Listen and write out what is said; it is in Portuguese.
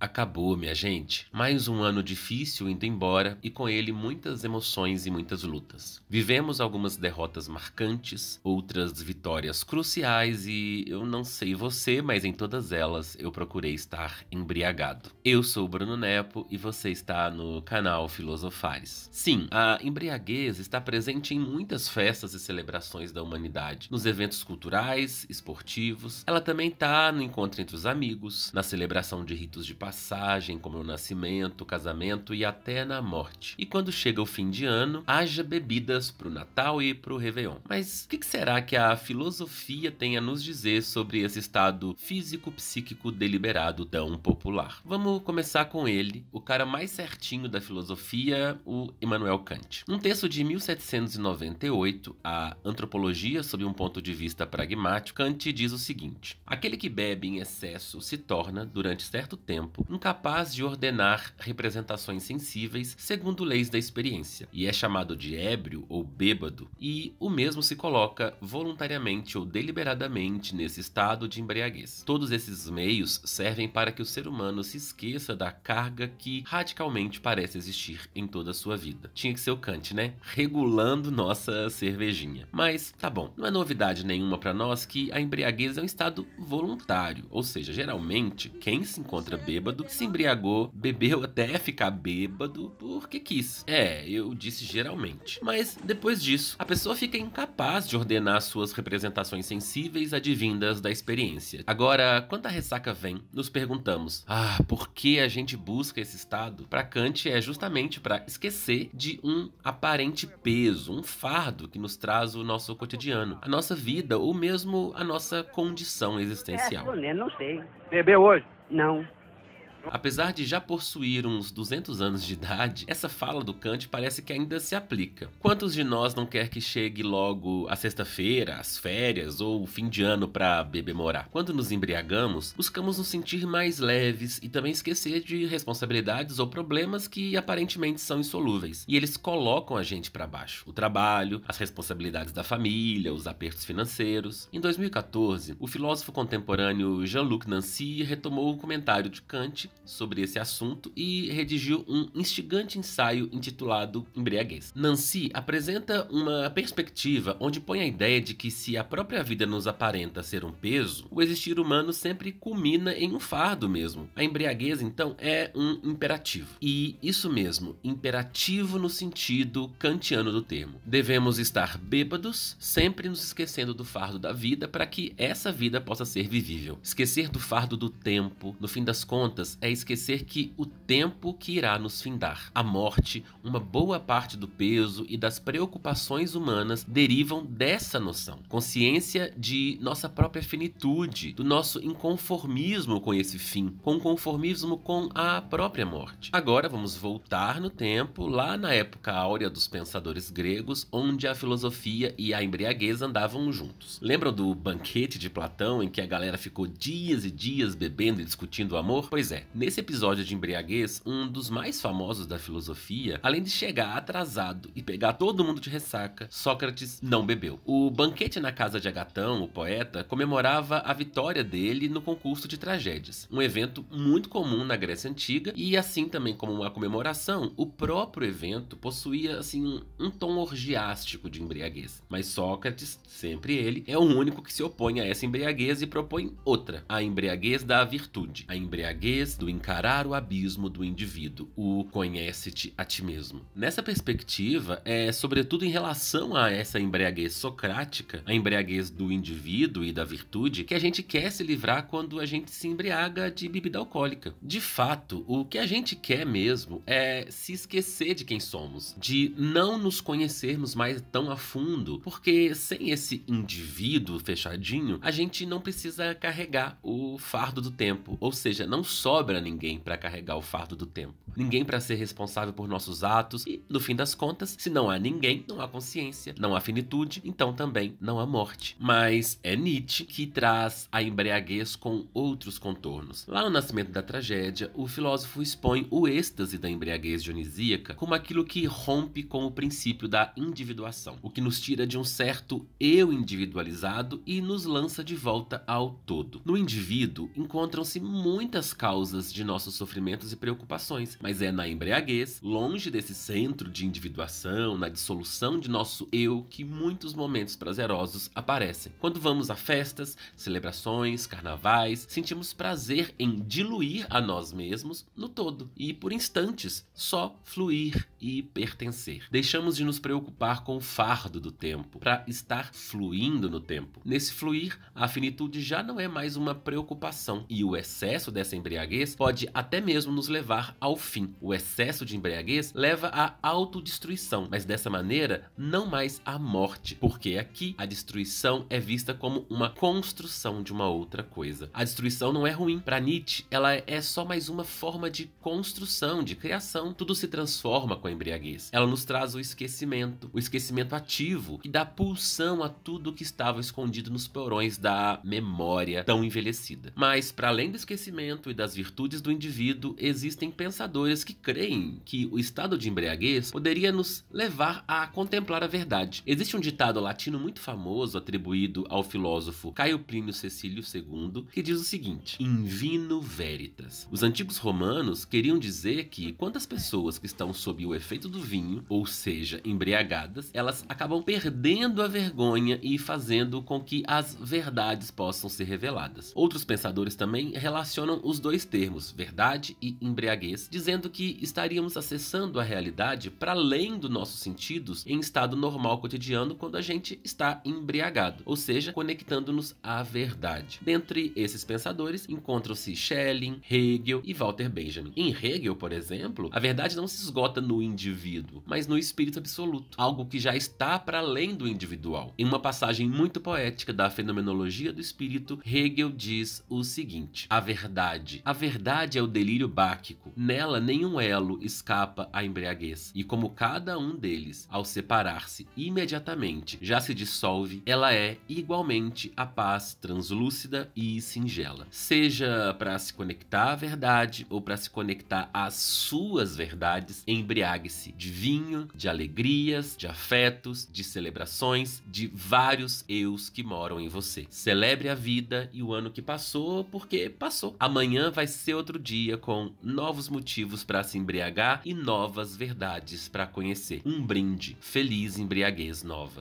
Acabou, minha gente. Mais um ano difícil indo embora e com ele muitas emoções e muitas lutas. Vivemos algumas derrotas marcantes, outras vitórias cruciais e eu não sei você, mas em todas elas eu procurei estar embriagado. Eu sou o Bruno Nepo e você está no canal Filosofares. Sim, a embriaguez está presente em muitas festas e celebrações da humanidade, nos eventos culturais, esportivos. Ela também está no encontro entre os amigos, na celebração de ritos de passagem, como o nascimento, casamento e até na morte. E quando chega o fim de ano, haja bebidas para o Natal e para o Réveillon. Mas o que, que será que a filosofia tem a nos dizer sobre esse estado físico-psíquico deliberado tão popular? Vamos começar com ele, o cara mais certinho da filosofia, o Immanuel Kant. Um texto de 1798, A Antropologia sob um ponto de vista pragmático, Kant diz o seguinte: Aquele que bebe em excesso se torna, durante certo tempo, incapaz de ordenar representações sensíveis segundo leis da experiência, e é chamado de ébrio ou bêbado, e o mesmo se coloca voluntariamente ou deliberadamente nesse estado de embriaguez. Todos esses meios servem para que o ser humano se esqueça da carga que radicalmente parece existir em toda a sua vida. Tinha que ser o Kant, né? Regulando nossa cervejinha. Mas tá bom, não é novidade nenhuma para nós que a embriaguez é um estado voluntário, ou seja, geralmente quem se encontra bêbado bêbado, se embriagou, bebeu até ficar bêbado porque quis. É, eu disse geralmente. Mas depois disso, a pessoa fica incapaz de ordenar suas representações sensíveis advindas da experiência. Agora, quando a ressaca vem, nos perguntamos: ah, por que a gente busca esse estado? Para Kant é justamente para esquecer de um aparente peso, um fardo que nos traz o nosso cotidiano, a nossa vida ou mesmo a nossa condição é, existencial. É, não sei. Bebeu hoje? Não. Apesar de já possuir uns 200 anos de idade, essa fala do Kant parece que ainda se aplica. Quantos de nós não quer que chegue logo a sexta-feira, as férias ou o fim de ano para bebemorar? Quando nos embriagamos, buscamos nos sentir mais leves e também esquecer de responsabilidades ou problemas que aparentemente são insolúveis. E eles colocam a gente para baixo. O trabalho, as responsabilidades da família, os apertos financeiros. Em 2014, o filósofo contemporâneo Jean-Luc Nancy retomou o comentário de Kant sobre esse assunto e redigiu um instigante ensaio intitulado Embriaguez. Nancy apresenta uma perspectiva onde põe a ideia de que se a própria vida nos aparenta ser um peso, o existir humano sempre culmina em um fardo mesmo. A embriaguez, então, é um imperativo. E isso mesmo, imperativo no sentido kantiano do termo. Devemos estar bêbados, sempre nos esquecendo do fardo da vida para que essa vida possa ser vivível. Esquecer do fardo do tempo, no fim das contas, é esquecer que o tempo que irá nos findar. A morte, uma boa parte do peso e das preocupações humanas derivam dessa noção. Consciência de nossa própria finitude, do nosso inconformismo com esse fim, com o conformismo com a própria morte. Agora vamos voltar no tempo, lá na época áurea dos pensadores gregos, onde a filosofia e a embriaguez andavam juntos. Lembram do banquete de Platão em que a galera ficou dias e dias bebendo e discutindo o amor? Pois é, Nesse episódio de embriaguez, um dos mais famosos da filosofia, além de chegar atrasado e pegar todo mundo de ressaca, Sócrates não bebeu. O banquete na casa de Agatão, o poeta, comemorava a vitória dele no concurso de tragédias, um evento muito comum na Grécia Antiga e assim também como uma comemoração, o próprio evento possuía assim um tom orgiástico de embriaguez. Mas Sócrates, sempre ele, é o único que se opõe a essa embriaguez e propõe outra, a embriaguez da virtude, a embriaguez do encarar o abismo do indivíduo, o conhece-te a ti mesmo. Nessa perspectiva, é sobretudo em relação a essa embriaguez socrática, a embriaguez do indivíduo e da virtude, que a gente quer se livrar quando a gente se embriaga de bebida alcoólica. De fato, o que a gente quer mesmo é se esquecer de quem somos, de não nos conhecermos mais tão a fundo, porque sem esse indivíduo fechadinho, a gente não precisa carregar o fardo do tempo, ou seja, não sobe sobra ninguém para carregar o fardo do tempo, ninguém para ser responsável por nossos atos e, no fim das contas, se não há ninguém, não há consciência, não há finitude, então também não há morte. Mas é Nietzsche que traz a embriaguez com outros contornos. Lá no Nascimento da Tragédia, o filósofo expõe o êxtase da embriaguez dionisíaca como aquilo que rompe com o princípio da individuação, o que nos tira de um certo eu individualizado e nos lança de volta ao todo. No indivíduo encontram-se muitas causas de nossos sofrimentos e preocupações, mas é na embriaguez, longe desse centro de individuação, na dissolução de nosso eu, que muitos momentos prazerosos aparecem. Quando vamos a festas, celebrações, carnavais, sentimos prazer em diluir a nós mesmos no todo e, por instantes, só fluir e pertencer. Deixamos de nos preocupar com o fardo do tempo para estar fluindo no tempo. Nesse fluir, a finitude já não é mais uma preocupação e o excesso dessa embriaguez embriaguez pode até mesmo nos levar ao fim. O excesso de embriaguez leva à autodestruição, mas dessa maneira não mais à morte, porque aqui a destruição é vista como uma construção de uma outra coisa. A destruição não é ruim. Para Nietzsche, ela é só mais uma forma de construção, de criação. Tudo se transforma com a embriaguez. Ela nos traz o esquecimento, o esquecimento ativo que dá pulsão a tudo que estava escondido nos porões da memória tão envelhecida. Mas para além do esquecimento e das virtudes atitudes do indivíduo, existem pensadores que creem que o estado de embriaguez poderia nos levar a contemplar a verdade. Existe um ditado latino muito famoso atribuído ao filósofo Caio Plínio Cecílio II, que diz o seguinte: In vino veritas. Os antigos romanos queriam dizer que quando as pessoas que estão sob o efeito do vinho, ou seja, embriagadas, elas acabam perdendo a vergonha e fazendo com que as verdades possam ser reveladas. Outros pensadores também relacionam os dois termos termos verdade e embriaguez, dizendo que estaríamos acessando a realidade para além dos nossos sentidos em estado normal cotidiano quando a gente está embriagado, ou seja, conectando-nos à verdade. Dentre esses pensadores encontram-se Schelling, Hegel e Walter Benjamin. Em Hegel, por exemplo, a verdade não se esgota no indivíduo, mas no espírito absoluto, algo que já está para além do individual. Em uma passagem muito poética da Fenomenologia do Espírito, Hegel diz o seguinte: a verdade, a verdade verdade é o delírio báquico. Nela, nenhum elo escapa à embriaguez. E como cada um deles, ao separar-se imediatamente, já se dissolve, ela é igualmente a paz translúcida e singela. Seja para se conectar à verdade ou para se conectar às suas verdades, embriague-se de vinho, de alegrias, de afetos, de celebrações, de vários eus que moram em você. Celebre a vida e o ano que passou, porque passou. Amanhã vai ser ser outro dia com novos motivos para se embriagar e novas verdades para conhecer. Um brinde, feliz embriaguez nova.